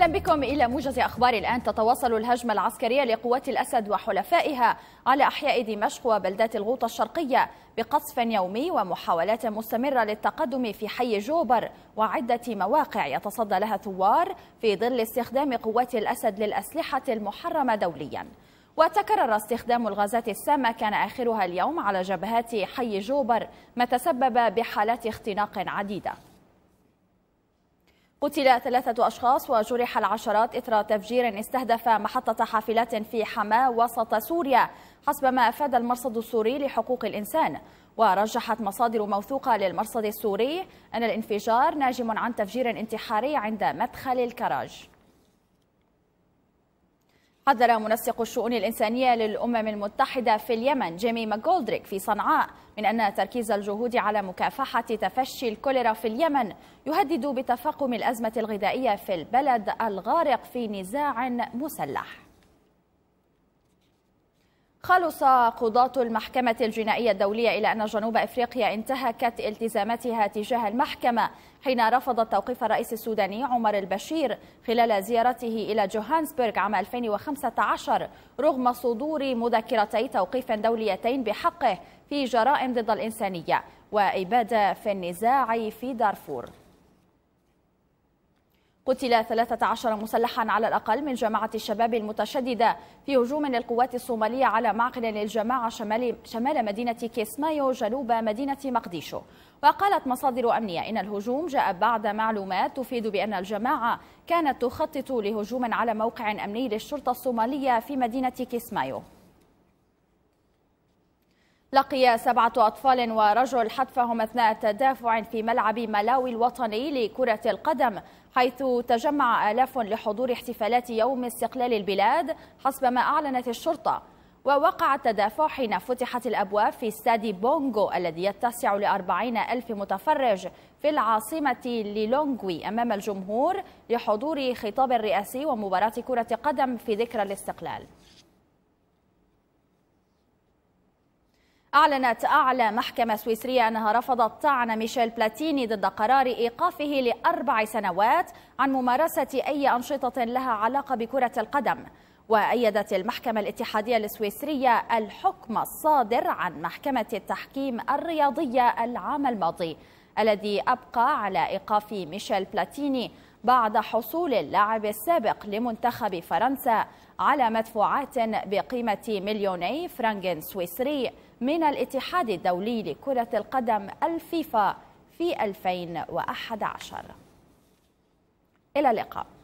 أهلا بكم إلى موجز أخبار الآن تتواصل الهجمة العسكرية لقوات الأسد وحلفائها على أحياء دمشق وبلدات الغوطة الشرقية بقصف يومي ومحاولات مستمرة للتقدم في حي جوبر وعدة مواقع يتصدى لها ثوار في ظل استخدام قوات الأسد للأسلحة المحرمة دولياً وتكرر استخدام الغازات السامة كان آخرها اليوم على جبهات حي جوبر ما تسبب بحالات اختناق عديدة قتل ثلاثة أشخاص وجرح العشرات إثر تفجير استهدف محطة حافلات في حماة وسط سوريا حسب ما أفاد المرصد السوري لحقوق الإنسان ورجحت مصادر موثوقة للمرصد السوري أن الانفجار ناجم عن تفجير انتحاري عند مدخل الكراج حذر منسق الشؤون الإنسانية للأمم المتحدة في اليمن جيمي ماكولدريك في صنعاء من أن تركيز الجهود على مكافحة تفشي الكوليرا في اليمن يهدد بتفاقم الأزمة الغذائية في البلد الغارق في نزاع مسلح خلص قضاة المحكمة الجنائية الدولية إلى أن جنوب أفريقيا انتهكت التزاماتها تجاه المحكمة حين رفضت توقيف الرئيس السوداني عمر البشير خلال زيارته إلى جوهانسبرغ عام 2015 رغم صدور مذكرتي توقيف دوليتين بحقه في جرائم ضد الإنسانية وإبادة في النزاع في دارفور قتل 13 مسلحا على الأقل من جماعة الشباب المتشددة في هجوم للقوات الصومالية على معقل للجماعة شمال, شمال مدينة كيسمايو جنوب مدينة مقديشو وقالت مصادر أمنية إن الهجوم جاء بعد معلومات تفيد بأن الجماعة كانت تخطط لهجوم على موقع أمني للشرطة الصومالية في مدينة كيسمايو لقي سبعة أطفال ورجل حتفهم أثناء تدافع في ملعب ملاوي الوطني لكرة القدم حيث تجمع آلاف لحضور احتفالات يوم استقلال البلاد حسب ما أعلنت الشرطة ووقع التدافع حين فتحت الأبواب في استاد بونغو الذي يتسع لأربعين ألف متفرج في العاصمة ليلونغوي أمام الجمهور لحضور خطاب الرئاسي ومباراة كرة قدم في ذكرى الاستقلال أعلنت أعلى محكمة سويسرية أنها رفضت طعن ميشيل بلاتيني ضد قرار إيقافه لأربع سنوات عن ممارسة أي أنشطة لها علاقة بكرة القدم وأيدت المحكمة الاتحادية السويسرية الحكم الصادر عن محكمة التحكيم الرياضية العام الماضي الذي أبقى على إيقاف ميشيل بلاتيني بعد حصول اللاعب السابق لمنتخب فرنسا على مدفوعات بقيمة مليوني فرنك سويسري من الاتحاد الدولي لكرة القدم الفيفا في 2011 إلى اللقاء